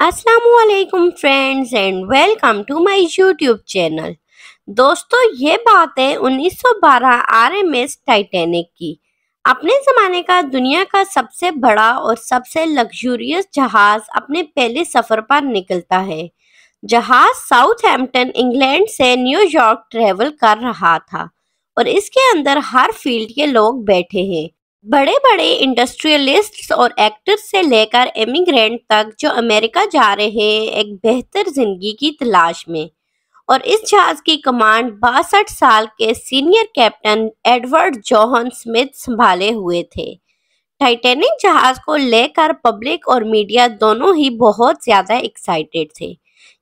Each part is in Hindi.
Aslam friends and welcome to my YouTube channel दोस्तों ये बात है 1912 आरएमएस टाइटैनिक की अपने ज़माने का दुनिया का सबसे बड़ा और सबसे लग्जूरियस जहाज़ अपने पहले सफ़र पर निकलता है जहाज़ साउथ हेम्पटन इंग्लैंड से न्यूयॉर्क ट्रेवल कर रहा था और इसके अंदर हर फील्ड के लोग बैठे हैं बड़े बड़े इंडस्ट्रियलिस्ट्स और एक्टर्स से लेकर एमिग्रेंट तक जो अमेरिका जा रहे हैं एक बेहतर जिंदगी की तलाश में और इस जहाज की कमांड बासठ साल के senior captain Edward John Smith संभाले हुए थे टाइटेनिक जहाज को लेकर पब्लिक और मीडिया दोनों ही बहुत ज़्यादा एक्साइटेड थे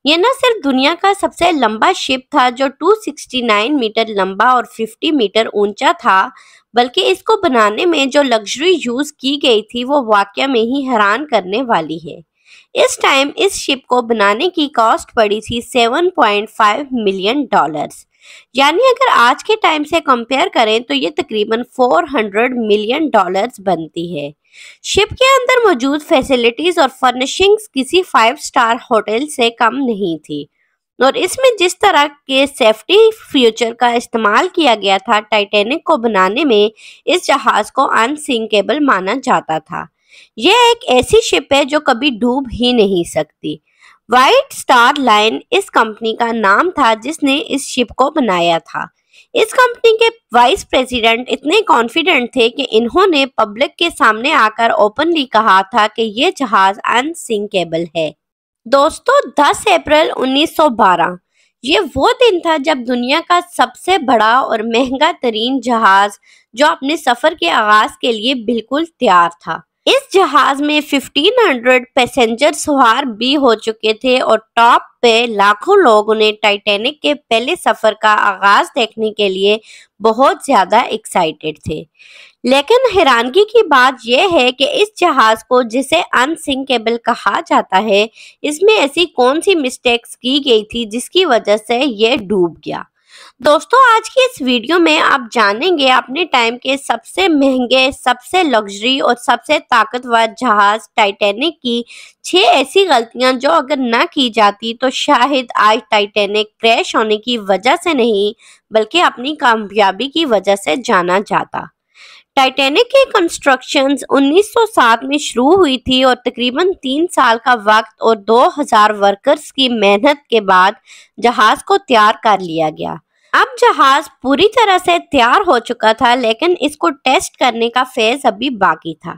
ये न सिर्फ दुनिया का सबसे लंबा शिप था जो 269 मीटर लंबा और 50 मीटर ऊंचा था बल्कि इसको बनाने में जो लग्जरी यूज की गई थी वो वाक्य में ही हैरान करने वाली है इस टाइम इस शिप को बनाने की कॉस्ट पड़ी थी 7.5 मिलियन डॉलर्स यानी अगर आज के टाइम से कंपेयर करें तो ये तकरीबन 400 मिलियन डॉलर्स बनती है शिप के अंदर मौजूद फैसिलिटीज और फर्निशिंग्स किसी फाइव स्टार होटल से कम नहीं थी और इसमें जिस तरह के सेफ्टी फ्यूचर का इस्तेमाल किया गया था टाइटेनिक को बनाने में इस जहाज को अनसिंकेबल माना जाता था यह एक ऐसी शिप है जो कभी डूब ही नहीं सकती व्हाइट स्टार लाइन इस कंपनी का नाम था जिसने इस शिप को बनाया था इस कंपनी के वाइस प्रेसिडेंट इतने कॉन्फिडेंट थे कि इन्होंने पब्लिक के सामने आकर ओपनली कहा था कि ये जहाज अनसिंकेबल है दोस्तों 10 अप्रैल 1912 ये वो दिन था जब दुनिया का सबसे बड़ा और महंगा तरीन जहाज जो अपने सफर के आगाज के लिए बिल्कुल तैयार था इस जहाज में 1500 पैसेंजर सवार भी हो चुके थे और टॉप पे लाखों लोगों ने टाइटैनिक के पहले सफर का आगाज देखने के लिए बहुत ज्यादा एक्साइटेड थे लेकिन हैरानगी की बात यह है कि इस जहाज को जिसे अनसिंकेबल कहा जाता है इसमें ऐसी कौन सी मिस्टेक्स की गई थी जिसकी वजह से यह डूब गया दोस्तों आज की इस वीडियो में आप जानेंगे अपने टाइम के सबसे महंगे सबसे लग्जरी और सबसे ताकतवर जहाज टाइटैनिक की छह ऐसी गलतियां जो अगर ना की जाती तो शायद आज टाइटैनिक क्रैश होने की वजह से नहीं बल्कि अपनी कामयाबी की वजह से जाना जाता टाइटैनिक की कंस्ट्रक्शन 1907 में शुरू हुई थी और तकरीबन तीन साल का वक्त और 2000 वर्कर्स की मेहनत के बाद जहाज को तैयार कर लिया गया अब जहाज पूरी तरह से तैयार हो चुका था लेकिन इसको टेस्ट करने का फेज अभी बाकी था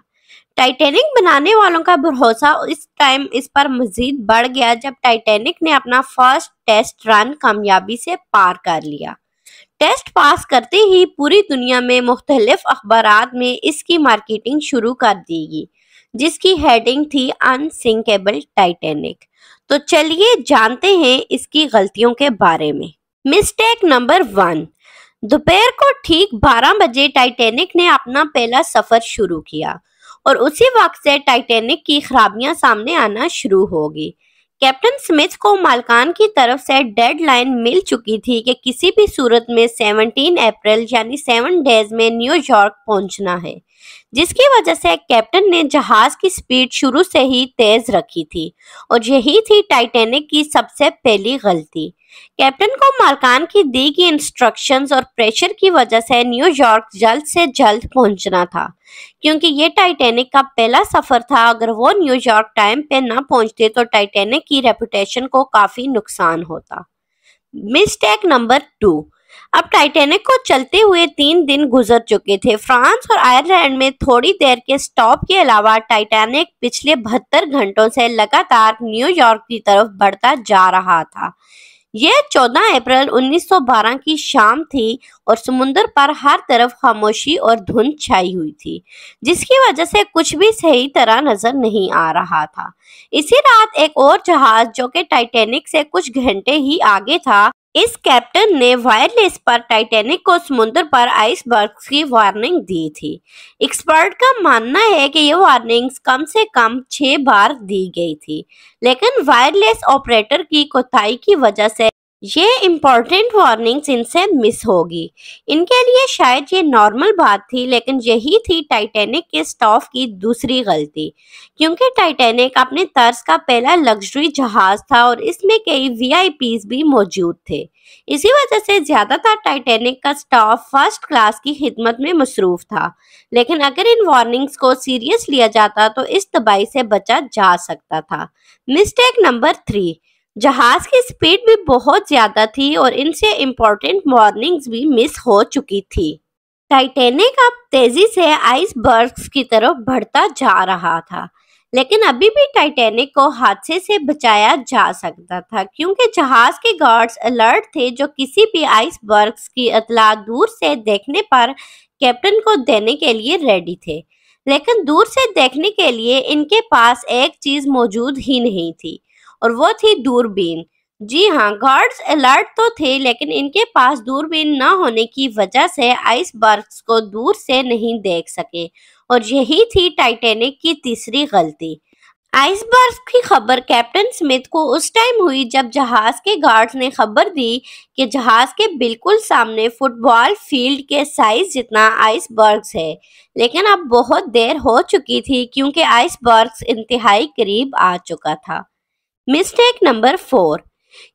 टाइटैनिक बनाने वालों का भरोसा इस टाइम इस पर मजीद बढ़ गया जब टाइटैनिक ने अपना फर्स्ट टेस्ट रन कामयाबी से पार कर लिया टेस्ट पास करते ही पूरी दुनिया में मुख्तलिफ अखबार में इसकी मार्केटिंग शुरू कर दी गई जिसकी हेडिंग थी अनसिंकेबल टाइटेनिक तो चलिए जानते हैं इसकी गलतियों के बारे में मिस्टेक नंबर वन दोपहर को ठीक 12 बजे टाइटैनिक ने अपना पहला सफर शुरू किया और उसी वक्त से टाइटैनिक की खराबियां सामने आना शुरू होगी कैप्टन स्मिथ को मालकान की तरफ से डेडलाइन मिल चुकी थी कि किसी भी सूरत में 17 अप्रैल यानी सेवन डेज में न्यूयॉर्क पहुंचना है जिसकी वजह से कैप्टन ने जहाज की स्पीड शुरू से ही तेज रखी थी और यही थी टाइटेनिक की सबसे पहली गलती कैप्टन को मालकान की दी गई इंस्ट्रक्शंस और प्रेशर की वजह से न्यूयॉर्क जल्द से जल्द पहुंचना था क्योंकि ये टाइटेनिक का पहला सफ़र था अगर वो न्यूयॉर्क टाइम पे ना पहुंचते तो टाइटेनिक की रेपुटेशन को काफ़ी नुकसान होता मिस्टेक नंबर टू अब टाइटेनिक को चलते हुए तीन दिन गुजर चुके थे फ्रांस और आयरलैंड में थोड़ी देर के स्टॉप के अलावा टाइटैनिक पिछले बहत्तर घंटों से लगातार न्यूयॉर्क की तरफ बढ़ता जा रहा था यह 14 अप्रैल 1912 की शाम थी और समुंदर पर हर तरफ खामोशी और धुंध छाई हुई थी जिसकी वजह से कुछ भी सही तरह नजर नहीं आ रहा था इसी रात एक और जहाज जो कि टाइटैनिक से कुछ घंटे ही आगे था इस कैप्टन ने वायरलेस पर टाइटैनिक को समुद्र पर आइसबर्ग की वार्निंग दी थी एक्सपर्ट का मानना है कि ये वार्निंग्स कम से कम छह बार दी गई थी लेकिन वायरलेस ऑपरेटर की कोताही की वजह से ये इम्पॉर्टेंट वार्निंग्स इनसे मिस होगी इनके लिए शायद ये नॉर्मल बात थी लेकिन यही थी टाइटैनिक के स्टॉफ की दूसरी गलती क्योंकि टाइटैनिक अपने तर्ज का पहला लग्जरी जहाज था और इसमें कई वीआईपीस भी मौजूद थे इसी वजह से ज़्यादातर टाइटैनिक का स्टाफ फर्स्ट क्लास की खिदमत में मसरूफ था लेकिन अगर इन वार्निंग्स को सीरियस लिया जाता तो इस तबाही से बचा जा सकता था मिस्टेक नंबर थ्री जहाज की स्पीड भी बहुत ज्यादा थी और इनसे इम्पोर्टेंट वार्निंग्स भी मिस हो चुकी थी टाइटेनिक अब तेजी से आइसबर्ग्स की तरफ बढ़ता जा रहा था लेकिन अभी भी टाइटेनिक को हादसे से बचाया जा सकता था क्योंकि जहाज के गार्ड्स अलर्ट थे जो किसी भी आइसबर्ग्स की अतला दूर से देखने पर कैप्टन को देने के लिए रेडी थे लेकिन दूर से देखने के लिए इनके पास एक चीज मौजूद ही नहीं थी और वो थी दूरबीन जी हाँ गार्ड्स अलर्ट तो थे लेकिन इनके पास दूरबीन न होने की वजह से आइसबर्ग्स को दूर से नहीं देख सके और यही थी टाइटेनिक की तीसरी गलती आइसबर्ग की खबर कैप्टन स्मिथ को उस टाइम हुई जब जहाज के गार्ड्स ने खबर दी कि जहाज के बिल्कुल सामने फुटबॉल फील्ड के साइज जितना आइसबर्ग्स है लेकिन अब बहुत देर हो चुकी थी क्योंकि आइसबर्ग्स इंतहाई करीब आ चुका था मिस्टेक नंबर फोर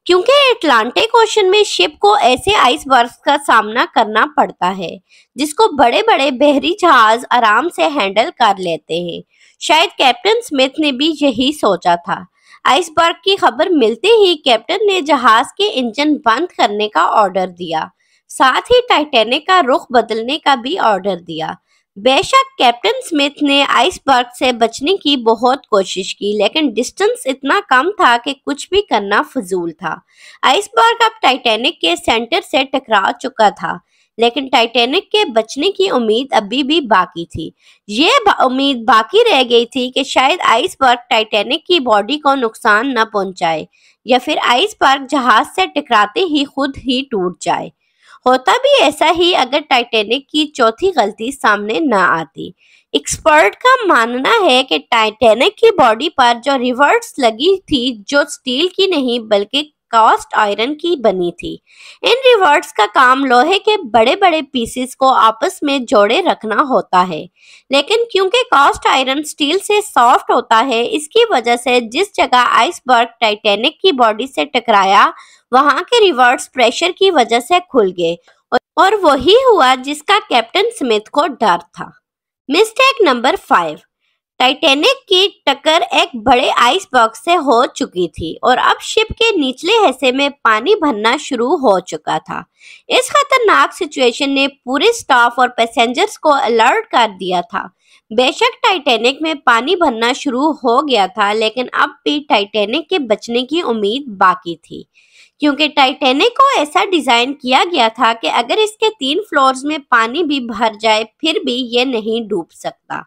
क्योंकि एटलांटिक ओशन में शिप को ऐसे आइस बर्फ का सामना करना पड़ता है जिसको बड़े बड़े बहरी जहाज आराम से हैंडल कर लेते हैं शायद कैप्टन स्मिथ ने भी यही सोचा था आइसबर्ग की खबर मिलते ही कैप्टन ने जहाज के इंजन बंद करने का ऑर्डर दिया साथ ही टाइटेनिक का रुख बदलने का भी ऑर्डर दिया बेशक कैप्टन स्मिथ ने आइसबर्ग से बचने की बहुत कोशिश की लेकिन डिस्टेंस इतना कम था कि कुछ भी करना फजूल था आइसबर्ग अब टाइटैनिक के सेंटर से टकरा चुका था लेकिन टाइटैनिक के बचने की उम्मीद अभी भी बाकी थी ये बा, उम्मीद बाकी रह गई थी कि शायद आइसबर्ग टाइटैनिक की बॉडी को नुकसान न पहुंचाए या फिर आइसबर्ग जहाज से टकराते ही खुद ही टूट जाए होता भी ऐसा ही अगर टाइटेनिक की चौथी गलती सामने न आती एक्सपर्ट का मानना है कि टाइटेनिक की बॉडी पर जो रिवर्स लगी थी जो स्टील की नहीं बल्कि कास्ट आयरन की बनी थी इन रिवर्ट्स का काम लोहे के बड़े बड़े पीसेस को आपस में जोड़े रखना होता है लेकिन क्योंकि कास्ट आयरन स्टील से सॉफ्ट होता है इसकी वजह से जिस जगह आइसबर्ग टाइटेनिक की बॉडी से टकराया वहां के रिवर्ट्स प्रेशर की वजह से खुल गए और वही हुआ जिसका कैप्टन स्मिथ को डर था मिस्टेक नंबर फाइव टाइटेनिक की टक्कर एक बड़े आइस बॉक्स से हो चुकी थी और अब शिप के निचले हिस्से में पानी भरना शुरू हो चुका था इस खतरनाक सिचुएशन ने पूरे स्टाफ और पैसेंजर्स को अलर्ट कर दिया था बेशक टाइटेनिक में पानी भरना शुरू हो गया था लेकिन अब भी टाइटेनिक के बचने की उम्मीद बाकी थी क्योंकि टाइटेनिक को ऐसा डिज़ाइन किया गया था कि अगर इसके तीन फ्लोर्स में पानी भी भर जाए फिर भी ये नहीं डूब सकता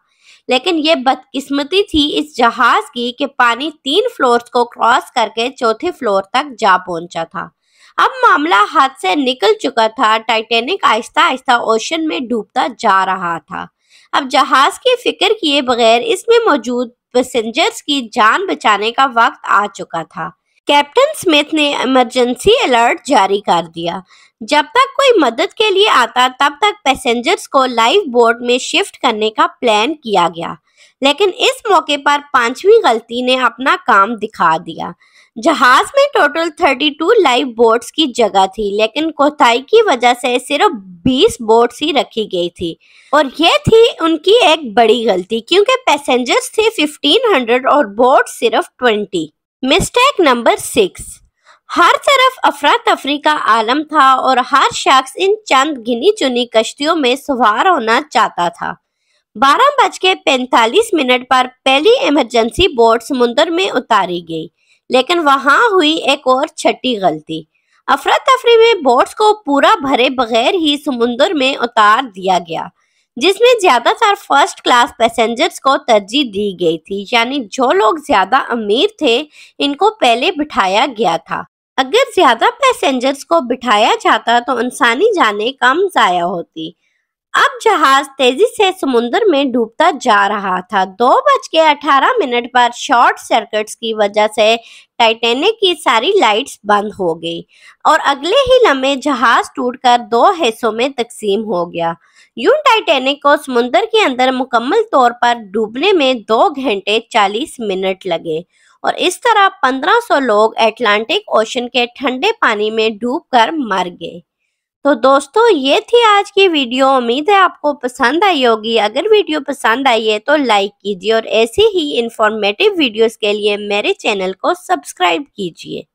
लेकिन ये बदकिस्मती थी इस जहाज की कि पानी तीन फ्लोर्स को क्रॉस करके चौथे फ्लोर तक जा पहुंचा था अब मामला हाथ से निकल चुका था टाइटेनिक आहिस्ता आहिस्ता ओशन में डूबता जा रहा था अब जहाज की फिक्र किए बगैर इसमें मौजूद पैसेंजर्स की जान बचाने का वक्त आ चुका था कैप्टन स्मिथ ने इमरजेंसी अलर्ट जारी कर दिया जब तक कोई मदद के लिए आता तब तक पैसेंजर्स को लाइफ बोट में शिफ्ट करने का प्लान किया गया लेकिन इस मौके पर पांचवी गलती ने अपना काम दिखा दिया जहाज में टोटल 32 लाइफ बोट्स की जगह थी लेकिन कोताही की वजह से सिर्फ 20 बोट्स ही रखी गई थी और यह थी उनकी एक बड़ी गलती क्योंकि पैसेंजर्स थे 1500 और बोट सिर्फ 20 मिस्टेक नंबर सिक्स हर तरफ अफरा तफरी का आलम था और हर शख्स इन चंद गिनी चुनी कश्तियों में सवार होना चाहता था बारह बज के पैंतालीस मिनट पर पहली इमरजेंसी बोट समुन्दर में उतारी गई लेकिन वहां हुई एक और छठी गलती अफरा तफरी में बोट्स को पूरा भरे बगैर ही समुन्दर में उतार दिया गया जिसमें ज्यादातर फर्स्ट क्लास पैसेंजर्स को तरजीह दी गई थी यानी जो लोग ज्यादा अमीर थे इनको पहले बिठाया गया था अगर ज्यादा पैसेंजर्स को बिठाया जाता तो इंसानी जाने कम जाया होती अब जहाज तेजी से समुन्द्र में डूबता जा रहा था दो बज के अठारह मिनट पर शॉर्ट सर्किट्स की वजह से टाइटेनिक की सारी लाइट्स बंद हो गई और अगले ही लम्हे जहाज टूटकर दो हिस्सों में तकसीम हो गया यून टाइटेनिक को समुंदर के अंदर मुकम्मल तौर पर डूबने में दो घंटे चालीस मिनट लगे और इस तरह 1500 लोग एटलांटिक ओशन के ठंडे पानी में डूबकर मर गए तो दोस्तों ये थी आज की वीडियो उम्मीद है आपको पसंद आई होगी अगर वीडियो पसंद आई है तो लाइक कीजिए और ऐसे ही इंफॉर्मेटिव वीडियोस के लिए मेरे चैनल को सब्सक्राइब कीजिए